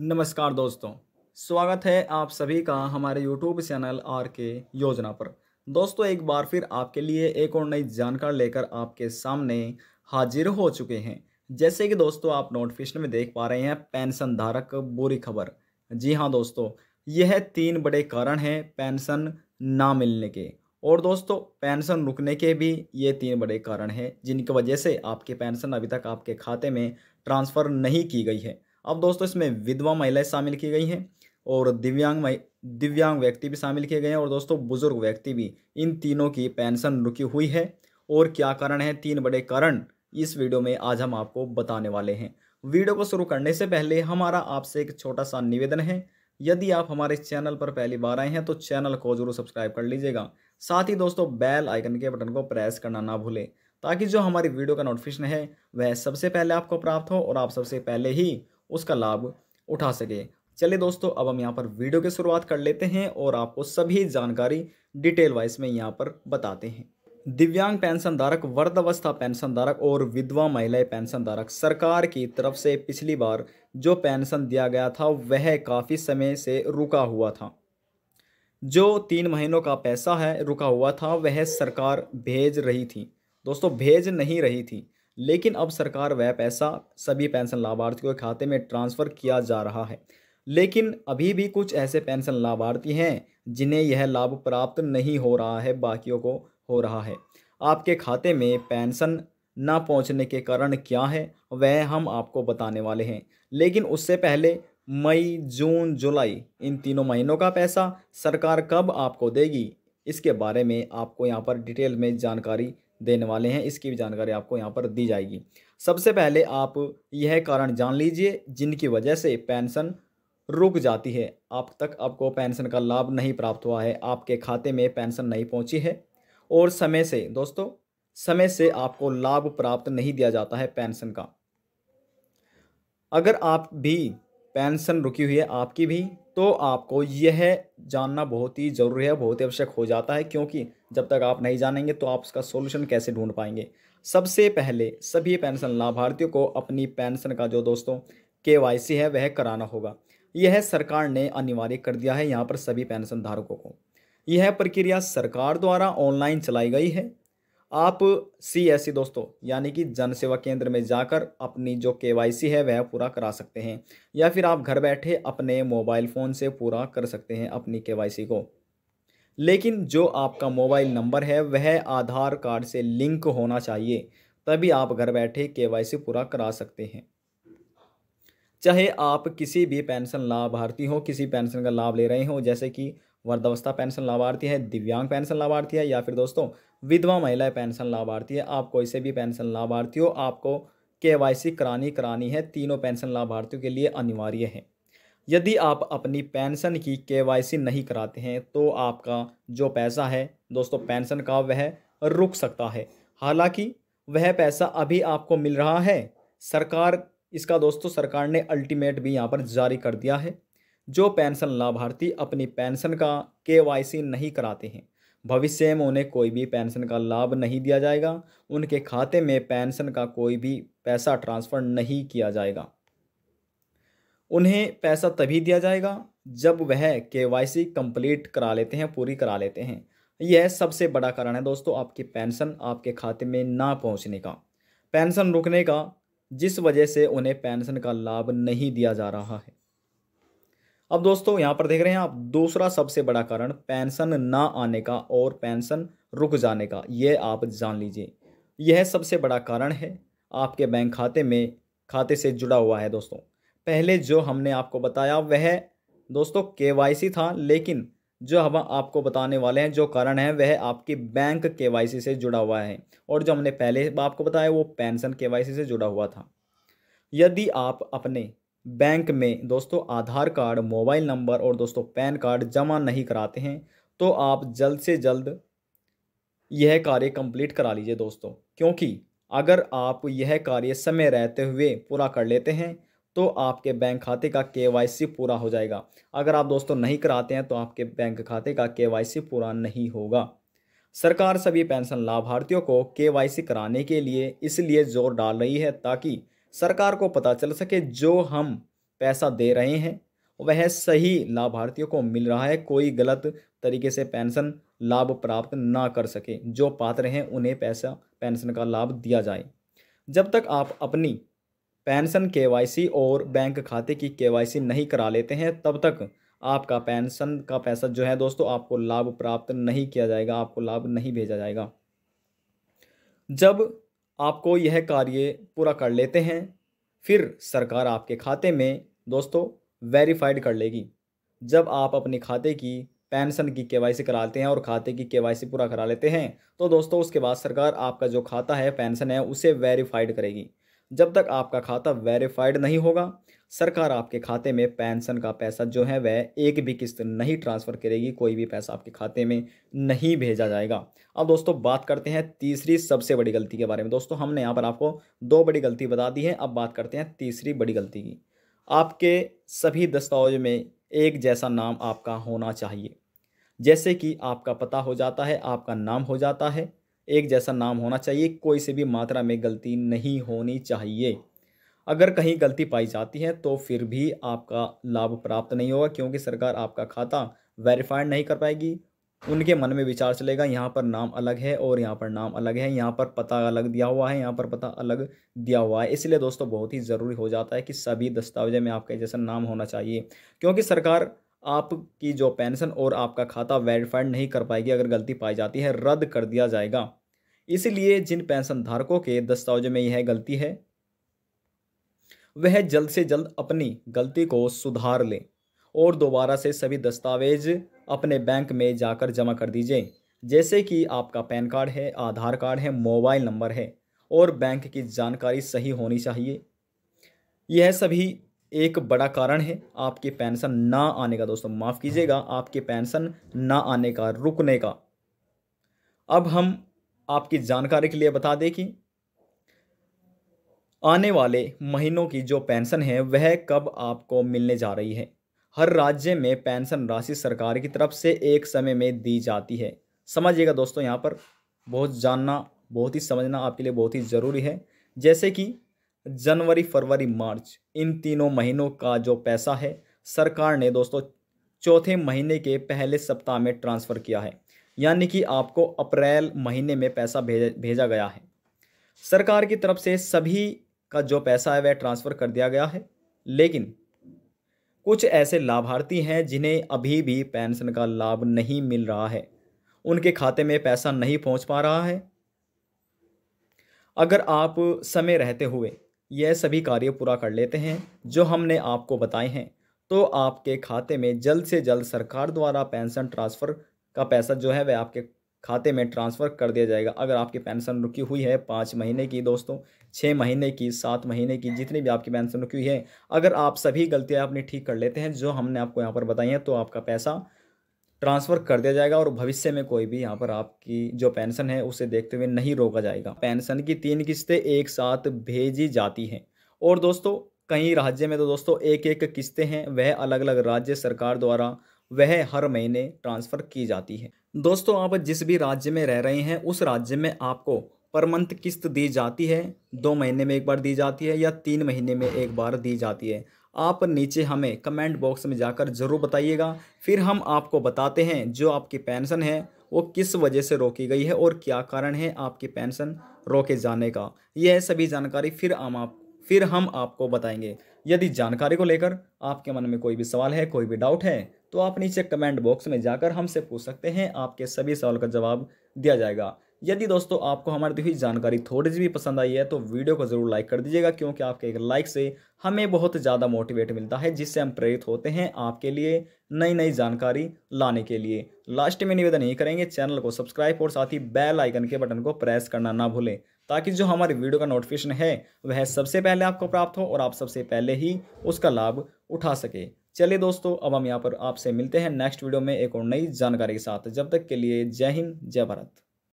नमस्कार दोस्तों स्वागत है आप सभी का हमारे यूट्यूब चैनल आर के योजना पर दोस्तों एक बार फिर आपके लिए एक और नई जानकारी लेकर आपके सामने हाजिर हो चुके हैं जैसे कि दोस्तों आप नोटिफिकेशन में देख पा रहे हैं पेंशन धारक बुरी खबर जी हाँ दोस्तों यह तीन बड़े कारण हैं पेंशन ना मिलने के और दोस्तों पेंशन रुकने के भी ये तीन बड़े कारण हैं जिनकी वजह से आपकी पेंशन अभी तक आपके खाते में ट्रांसफ़र नहीं की गई है अब दोस्तों इसमें विधवा महिलाएं शामिल की गई हैं और दिव्यांग दिव्यांग व्यक्ति भी शामिल किए गए हैं और दोस्तों बुजुर्ग व्यक्ति भी इन तीनों की पेंशन रुकी हुई है और क्या कारण है तीन बड़े कारण इस वीडियो में आज हम आपको बताने वाले हैं वीडियो को शुरू करने से पहले हमारा आपसे एक छोटा सा निवेदन है यदि आप हमारे चैनल पर पहली बार आए हैं तो चैनल को जरूर सब्सक्राइब कर लीजिएगा साथ ही दोस्तों बेल आइकन के बटन को प्रेस करना ना भूलें ताकि जो हमारी वीडियो का नोटिफिकेशन है वह सबसे पहले आपको प्राप्त हो और आप सबसे पहले ही उसका लाभ उठा सके चलिए दोस्तों अब हम यहाँ पर वीडियो की शुरुआत कर लेते हैं और आपको सभी जानकारी डिटेल वाइज में यहाँ पर बताते हैं दिव्यांग पेंशन धारक वर्धावस्था पेंशन धारक और विधवा महिलाएं पेंशन धारक सरकार की तरफ से पिछली बार जो पेंशन दिया गया था वह काफ़ी समय से रुका हुआ था जो तीन महीनों का पैसा है रुका हुआ था वह सरकार भेज रही थी दोस्तों भेज नहीं रही थी लेकिन अब सरकार वह पैसा सभी पेंशन लाभार्थियों के खाते में ट्रांसफ़र किया जा रहा है लेकिन अभी भी कुछ ऐसे पेंशन लाभार्थी हैं जिन्हें यह लाभ प्राप्त नहीं हो रहा है बाकियों को हो रहा है आपके खाते में पेंशन ना पहुंचने के कारण क्या है वह हम आपको बताने वाले हैं लेकिन उससे पहले मई जून जुलाई इन तीनों महीनों का पैसा सरकार कब आपको देगी इसके बारे में आपको यहाँ पर डिटेल में जानकारी देने वाले हैं इसकी भी जानकारी आपको यहाँ पर दी जाएगी सबसे पहले आप यह कारण जान लीजिए जिनकी वजह से पेंशन रुक जाती है आप तक आपको पेंशन का लाभ नहीं प्राप्त हुआ है आपके खाते में पेंशन नहीं पहुंची है और समय से दोस्तों समय से आपको लाभ प्राप्त नहीं दिया जाता है पेंशन का अगर आप भी पेंशन रुकी हुई है आपकी भी तो आपको यह जानना बहुत ही ज़रूरी है बहुत ही आवश्यक हो जाता है क्योंकि जब तक आप नहीं जानेंगे तो आप उसका सोल्यूशन कैसे ढूंढ पाएंगे सबसे पहले सभी पेंशन लाभार्थियों को अपनी पेंशन का जो दोस्तों के है वह कराना होगा यह सरकार ने अनिवार्य कर दिया है यहाँ पर सभी पेंशन धारकों को यह प्रक्रिया सरकार द्वारा ऑनलाइन चलाई गई है आप सी एस सी दोस्तों यानी कि जनसेवा केंद्र में जाकर अपनी जो के वाई सी है वह पूरा करा सकते हैं या फिर आप घर बैठे अपने मोबाइल फ़ोन से पूरा कर सकते हैं अपनी के वाई सी को लेकिन जो आपका मोबाइल नंबर है वह आधार कार्ड से लिंक होना चाहिए तभी आप घर बैठे के वाई सी पूरा करा सकते हैं चाहे आप किसी भी पेंशन लाभार्थी हो किसी पेंशन का लाभ ले रहे हो जैसे कि वर्धावस्था पेंशन लाभार्थी है दिव्यांग पेंशन लाभार्थी है या फिर दोस्तों विधवा महिला पेंशन लाभार्थी है आप कोई से भी पेंशन लाभार्थी हो आपको के करानी करानी है तीनों पेंशन लाभार्थियों के लिए अनिवार्य है यदि आप अपनी पेंशन की के नहीं कराते हैं तो आपका जो पैसा है दोस्तों पेंशन का वह रुक सकता है हालांकि वह पैसा अभी आपको मिल रहा है सरकार इसका दोस्तों सरकार ने अल्टीमेट भी यहाँ पर जारी कर दिया है जो पेंशन लाभार्थी अपनी पेंशन का केवाईसी नहीं कराते हैं भविष्य में उन्हें कोई भी पेंशन का लाभ नहीं दिया जाएगा उनके खाते में पेंशन का कोई भी पैसा ट्रांसफ़र नहीं किया जाएगा उन्हें पैसा तभी दिया जाएगा जब वह के कंप्लीट करा लेते हैं पूरी करा लेते हैं यह सबसे बड़ा कारण है दोस्तों आपकी पेंशन आपके खाते में ना पहुंचने का पेंशन रुकने का जिस वजह से उन्हें पेंशन का लाभ नहीं दिया जा रहा है अब दोस्तों यहाँ पर देख रहे हैं आप दूसरा सबसे बड़ा कारण पेंशन ना आने का और पेंशन रुक जाने का यह आप जान लीजिए यह सबसे बड़ा कारण है आपके बैंक खाते में खाते से जुड़ा हुआ है दोस्तों पहले जो हमने आपको बताया वह दोस्तों के था लेकिन जो हम आपको बताने वाले हैं जो कारण है वह आपकी बैंक के से जुड़ा हुआ है और जो हमने पहले आपको बताया वो पेंशन के से जुड़ा हुआ था यदि आप अपने बैंक में दोस्तों आधार कार्ड मोबाइल नंबर और दोस्तों पैन कार्ड जमा नहीं कराते हैं तो आप जल्द से जल्द यह कार्य कंप्लीट करा लीजिए दोस्तों क्योंकि अगर आप यह कार्य समय रहते हुए पूरा कर लेते हैं तो आपके बैंक खाते का के पूरा हो जाएगा अगर आप दोस्तों नहीं कराते हैं तो आपके बैंक खाते का के पूरा नहीं होगा सरकार सभी पेंशन लाभार्थियों को के कराने के लिए इसलिए जोर डाल रही है ताकि सरकार को पता चल सके जो हम पैसा दे रहे हैं वह सही लाभार्थियों को मिल रहा है कोई गलत तरीके से पेंशन लाभ प्राप्त ना कर सके जो पात्र हैं उन्हें पैसा पेंशन का लाभ दिया जाए जब तक आप अपनी पेंशन केवाईसी और बैंक खाते की केवाईसी नहीं करा लेते हैं तब तक आपका पेंशन का पैसा जो है दोस्तों आपको लाभ प्राप्त नहीं किया जाएगा आपको लाभ नहीं भेजा जाएगा जब आपको यह कार्य पूरा कर लेते हैं फिर सरकार आपके खाते में दोस्तों वेरीफाइड कर लेगी जब आप अपने खाते की पेंशन की केवाईसी कराते हैं और खाते की केवाईसी पूरा करा लेते हैं तो दोस्तों उसके बाद सरकार आपका जो खाता है पेंशन है उसे वेरीफाइड करेगी जब तक आपका खाता वेरीफाइड नहीं होगा सरकार आपके खाते में पेंशन का पैसा जो है वह एक भी किस्त नहीं ट्रांसफ़र करेगी कोई भी पैसा आपके खाते में नहीं भेजा जाएगा अब दोस्तों बात करते हैं तीसरी सबसे बड़ी गलती के बारे में दोस्तों हमने यहाँ पर आपको दो बड़ी गलती बता दी है अब बात करते हैं तीसरी बड़ी गलती की आपके सभी दस्तावेज में एक जैसा नाम आपका होना चाहिए जैसे कि आपका पता हो जाता है आपका नाम हो जाता है एक जैसा नाम होना चाहिए कोई से भी मात्रा में गलती नहीं होनी चाहिए अगर कहीं गलती पाई जाती है तो फिर भी आपका लाभ प्राप्त नहीं होगा क्योंकि सरकार आपका खाता वेरीफाइड नहीं कर पाएगी उनके मन में विचार चलेगा यहाँ पर नाम अलग है और यहाँ पर नाम अलग है यहाँ पर पता अलग दिया हुआ है यहाँ पर पता अलग दिया हुआ है इसलिए दोस्तों बहुत ही ज़रूरी हो जाता है कि सभी दस्तावेज़ में आपका जैसा नाम होना चाहिए क्योंकि सरकार आपकी जो पेंशन और आपका खाता वेरीफाइड नहीं कर पाएगी अगर गलती पाई जाती है रद्द कर दिया जाएगा इसलिए जिन पेंशन धारकों के दस्तावेजों में यह गलती है वह जल्द से जल्द अपनी गलती को सुधार लें और दोबारा से सभी दस्तावेज अपने बैंक में जाकर जमा कर दीजिए जैसे कि आपका पैन कार्ड है आधार कार्ड है मोबाइल नंबर है और बैंक की जानकारी सही होनी चाहिए यह सभी एक बड़ा कारण है आपके पेंशन ना आने का दोस्तों माफ़ कीजिएगा आपके पेंशन ना आने का रुकने का अब हम आपकी जानकारी के लिए बता दें कि आने वाले महीनों की जो पेंशन है वह कब आपको मिलने जा रही है हर राज्य में पेंशन राशि सरकार की तरफ से एक समय में दी जाती है समझिएगा दोस्तों यहाँ पर बहुत जानना बहुत ही समझना आपके लिए बहुत ही ज़रूरी है जैसे कि जनवरी फरवरी मार्च इन तीनों महीनों का जो पैसा है सरकार ने दोस्तों चौथे महीने के पहले सप्ताह में ट्रांसफ़र किया है यानी कि आपको अप्रैल महीने में पैसा भेजा भेजा गया है सरकार की तरफ से सभी का जो पैसा है वह ट्रांसफ़र कर दिया गया है लेकिन कुछ ऐसे लाभार्थी हैं जिन्हें अभी भी पेंशन का लाभ नहीं मिल रहा है उनके खाते में पैसा नहीं पहुंच पा रहा है अगर आप समय रहते हुए यह सभी कार्य पूरा कर लेते हैं जो हमने आपको बताए हैं तो आपके खाते में जल्द से जल्द सरकार द्वारा पेंशन ट्रांसफ़र का पैसा जो है वह आपके खाते में ट्रांसफ़र कर दिया जाएगा अगर आपकी पेंशन रुकी हुई है पाँच महीने की दोस्तों छः महीने की सात महीने की जितनी भी आपकी पेंशन रुकी हुई है अगर आप सभी गलतियाँ अपनी ठीक कर लेते हैं जो हमने आपको यहाँ पर बताई हैं तो आपका पैसा ट्रांसफ़र कर दिया जाएगा और भविष्य में कोई भी यहाँ पर आपकी जो पेंशन है उसे देखते हुए नहीं रोका जाएगा पेंशन की तीन किस्तें एक साथ भेजी जाती हैं और दोस्तों कई राज्य में तो दोस्तों एक एक किस्तें हैं वह अलग अलग राज्य सरकार द्वारा वह हर महीने ट्रांसफ़र की जाती है दोस्तों आप जिस भी राज्य में रह रहे हैं उस राज्य में आपको पर मंथ किस्त दी जाती है दो महीने में एक बार दी जाती है या तीन महीने में एक बार दी जाती है आप नीचे हमें कमेंट बॉक्स में जाकर ज़रूर बताइएगा फिर हम आपको बताते हैं जो आपकी पेंशन है वो किस वजह से रोकी गई है और क्या कारण है आपकी पेंशन रोके जाने का यह सभी जानकारी फिर हम आप फिर हम आपको बताएंगे यदि जानकारी को लेकर आपके मन में कोई भी सवाल है कोई भी डाउट है तो आप नीचे कमेंट बॉक्स में जाकर हमसे पूछ सकते हैं आपके सभी सवाल का जवाब दिया जाएगा यदि दोस्तों आपको हमारी दी हुई जानकारी थोड़ी सी भी पसंद आई है तो वीडियो को ज़रूर लाइक कर दीजिएगा क्योंकि आपके एक लाइक से हमें बहुत ज़्यादा मोटिवेट मिलता है जिससे हम प्रेरित होते हैं आपके लिए नई नई जानकारी लाने के लिए लास्ट में निवेदन यही करेंगे चैनल को सब्सक्राइब और साथ ही बेल आइकन के बटन को प्रेस करना ना भूलें ताकि जो हमारी वीडियो का नोटिफिकेशन है वह सबसे पहले आपको प्राप्त हो और आप सबसे पहले ही उसका लाभ उठा सके चलिए दोस्तों अब हम यहाँ पर आपसे मिलते हैं नेक्स्ट वीडियो में एक और नई जानकारी के साथ जब तक के लिए जय हिंद जय भारत